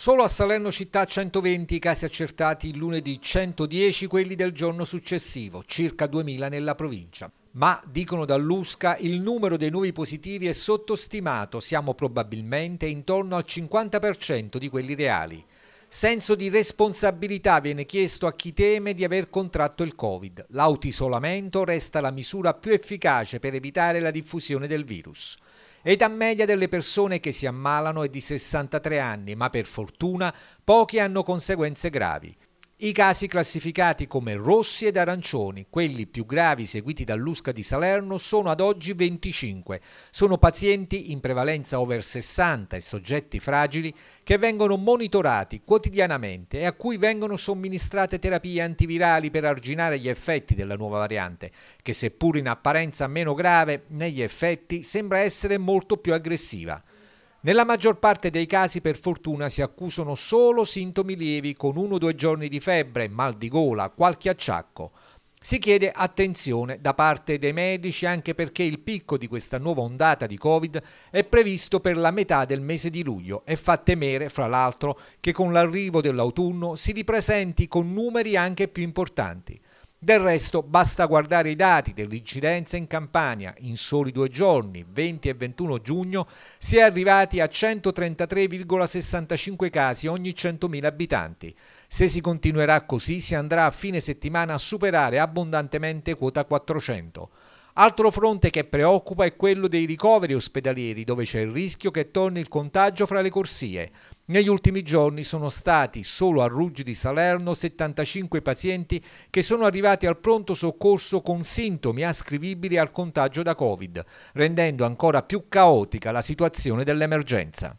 Solo a Salerno città 120 i casi accertati lunedì, 110 quelli del giorno successivo, circa 2000 nella provincia. Ma, dicono dall'USCA, il numero dei nuovi positivi è sottostimato, siamo probabilmente intorno al 50% di quelli reali. Senso di responsabilità viene chiesto a chi teme di aver contratto il Covid. L'autisolamento resta la misura più efficace per evitare la diffusione del virus. Età media delle persone che si ammalano è di 63 anni, ma per fortuna pochi hanno conseguenze gravi. I casi classificati come rossi ed arancioni, quelli più gravi seguiti dall'Usca di Salerno, sono ad oggi 25. Sono pazienti in prevalenza over 60 e soggetti fragili che vengono monitorati quotidianamente e a cui vengono somministrate terapie antivirali per arginare gli effetti della nuova variante, che seppur in apparenza meno grave, negli effetti sembra essere molto più aggressiva. Nella maggior parte dei casi per fortuna si accusano solo sintomi lievi con uno o due giorni di febbre, mal di gola, qualche acciacco. Si chiede attenzione da parte dei medici anche perché il picco di questa nuova ondata di Covid è previsto per la metà del mese di luglio e fa temere, fra l'altro, che con l'arrivo dell'autunno si ripresenti con numeri anche più importanti. Del resto basta guardare i dati dell'incidenza in Campania. In soli due giorni, 20 e 21 giugno, si è arrivati a 133,65 casi ogni 100.000 abitanti. Se si continuerà così si andrà a fine settimana a superare abbondantemente quota 400. Altro fronte che preoccupa è quello dei ricoveri ospedalieri, dove c'è il rischio che torni il contagio fra le corsie. Negli ultimi giorni sono stati solo a Ruggi di Salerno 75 pazienti che sono arrivati al pronto soccorso con sintomi ascrivibili al contagio da Covid, rendendo ancora più caotica la situazione dell'emergenza.